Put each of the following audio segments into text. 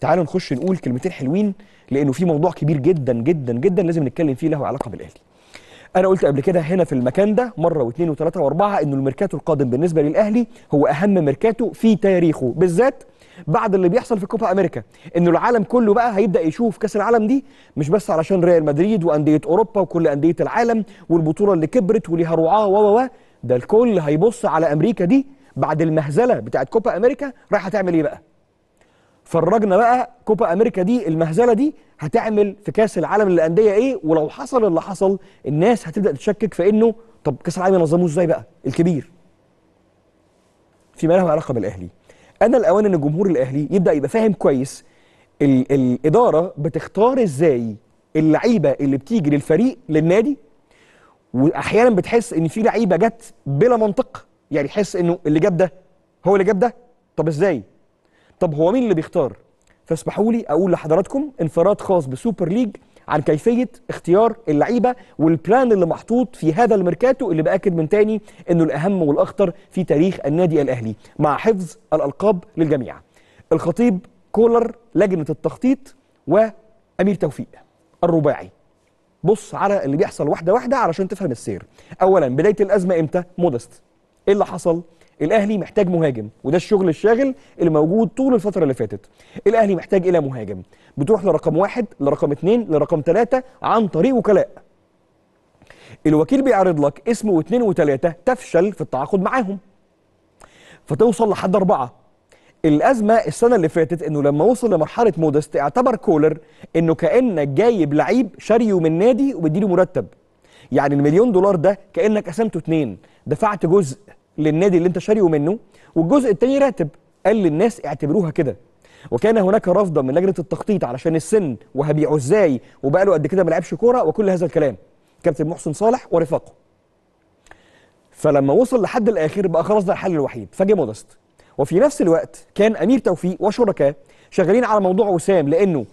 تعالوا نخش نقول كلمتين حلوين لانه في موضوع كبير جدا جدا جدا لازم نتكلم فيه له علاقه بالاهلي انا قلت قبل كده هنا في المكان ده مره واثنين وثلاثه واربعه انه الميركاتو القادم بالنسبه للاهلي هو اهم ميركاتو في تاريخه بالذات بعد اللي بيحصل في كوبا امريكا انه العالم كله بقى هيبدا يشوف كاس العالم دي مش بس علشان ريال مدريد وانديه اوروبا وكل انديه العالم والبطوله اللي كبرت وليها رعاه و و ده الكل هيبص على امريكا دي بعد المهزله بتاعت كوبا امريكا رايحه تعمل ايه بقى فرجنا بقى كوبا امريكا دي المهزله دي هتعمل في كاس العالم للانديه ايه ولو حصل اللي حصل الناس هتبدا تشكك في انه طب كاس العالم ينظموه ازاي بقى الكبير فيما له علاقه بالاهلي انا الاوان ان الجمهور الاهلي يبدا يبقى فاهم كويس ال الاداره بتختار ازاي اللعيبه اللي بتيجي للفريق للنادي واحيانا بتحس ان في لعيبه جت بلا منطق يعني تحس انه اللي جاب ده هو اللي جاب ده طب ازاي طب هو مين اللي بيختار فاسمحوا لي اقول لحضراتكم انفراد خاص بسوبر ليج عن كيفيه اختيار اللعيبه والبلان اللي محطوط في هذا الميركاتو اللي باكد من تاني انه الاهم والاخطر في تاريخ النادي الاهلي مع حفظ الالقاب للجميع الخطيب كولر لجنه التخطيط وامير توفيق الرباعي بص على اللي بيحصل واحده واحده علشان تفهم السير اولا بدايه الازمه امتى مودست ايه اللي حصل الاهلي محتاج مهاجم وده الشغل الشاغل اللي موجود طول الفتره اللي فاتت الاهلي محتاج الى مهاجم بتروح لرقم واحد لرقم اثنين لرقم ثلاثة عن طريق وكلاء الوكيل بيعرض لك اسم واثنين وثلاثة تفشل في التعاقد معاهم فتوصل لحد أربعة الأزمة السنة اللي فاتت إنه لما وصل لمرحلة مودست اعتبر كولر إنه كأنك جايب لعيب شاريه من نادي وبيديله مرتب يعني المليون دولار ده كأنك قسمته اثنين دفعت جزء للنادي اللي انت شاريه منه والجزء الثاني راتب قال للناس اعتبروها كده وكان هناك رفضا من لجنه التخطيط علشان السن وهبيعه ازاي وبقى له قد كده ما لعبش كوره وكل هذا الكلام كابتن محسن صالح ورفاقه فلما وصل لحد الاخر بقى خلاص ده الحل الوحيد فجه مودست وفي نفس الوقت كان امير توفيق وشركاء شغالين على موضوع وسام لانه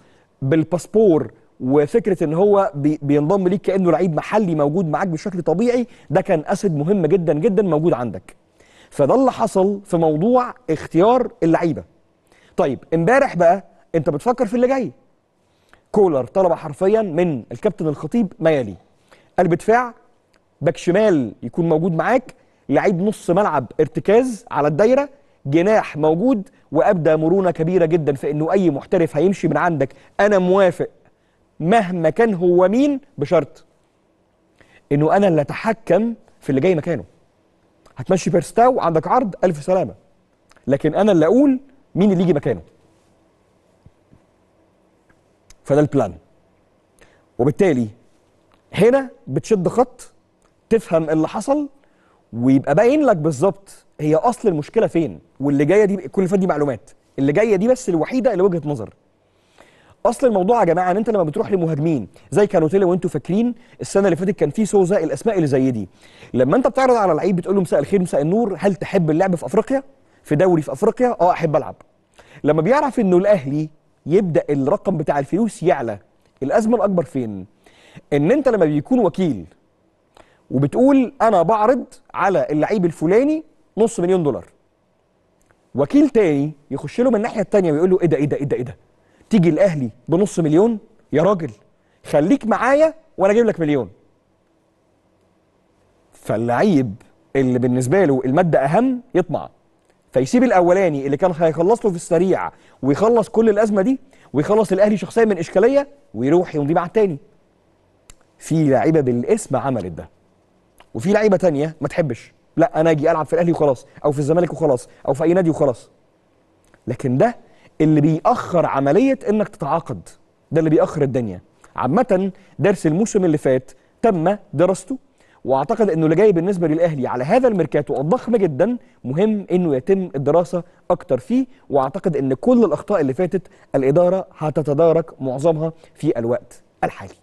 بالباسبور وفكره ان هو بينضم ليك كانه لعيب محلي موجود معاك بشكل طبيعي ده كان اسد مهم جدا جدا موجود عندك فده اللي حصل في موضوع اختيار اللعيبه طيب امبارح بقى انت بتفكر في اللي جاي كولر طلب حرفيا من الكابتن الخطيب ما يلي قلب دفاع باك شمال يكون موجود معاك لعيب نص ملعب ارتكاز على الدايره جناح موجود وابدى مرونه كبيره جدا في انه اي محترف هيمشي من عندك انا موافق مهما كان هو مين بشرط انه انا اللي اتحكم في اللي جاي مكانه هتمشي بيرستاو عندك عرض الف سلامه لكن انا اللي اقول مين اللي يجي مكانه فده البلان وبالتالي هنا بتشد خط تفهم اللي حصل ويبقى باين لك بالظبط هي اصل المشكله فين واللي جايه دي كل فات دي معلومات اللي جايه دي بس الوحيده اللي وجهه نظر اصل الموضوع يا جماعه ان انت لما بتروح لمهاجمين زي كانوتيلي وانتوا فاكرين السنه اللي فاتت كان في سوزا الاسماء اللي زي دي لما انت بتعرض على لعيب بتقول له مساء الخير مساء النور هل تحب اللعب في افريقيا في دوري في افريقيا اه احب العب لما بيعرف انه الاهلي يبدا الرقم بتاع الفلوس يعلى الازمه الاكبر فين ان انت لما بيكون وكيل وبتقول انا بعرض على اللعيب الفلاني نص مليون دولار وكيل تاني يخش له من الناحيه التانيه ويقول له ايه ده ايه ده ايه ده ايه ده تيجي الاهلي بنص مليون يا راجل خليك معايا وانا اجيب لك مليون فاللعيب اللي بالنسبه له الماده اهم يطمع فيسيب الاولاني اللي كان هيخلص له في السريع ويخلص كل الازمه دي ويخلص الاهلي شخصيا من اشكاليه ويروح يمضي مع التاني في لعيبه بالاسم عملت ده وفي لعيبه تانية ما تحبش لا انا اجي العب في الاهلي وخلاص او في الزمالك وخلاص او في اي نادي وخلاص لكن ده اللي بيأخر عملية انك تتعاقد ده اللي بيأخر الدنيا عامة درس الموسم اللي فات تم دراسته واعتقد انه اللي جاي بالنسبه للاهلي على هذا الميركاتو الضخم جدا مهم انه يتم الدراسه اكتر فيه واعتقد ان كل الاخطاء اللي فاتت الاداره هتتدارك معظمها في الوقت الحالي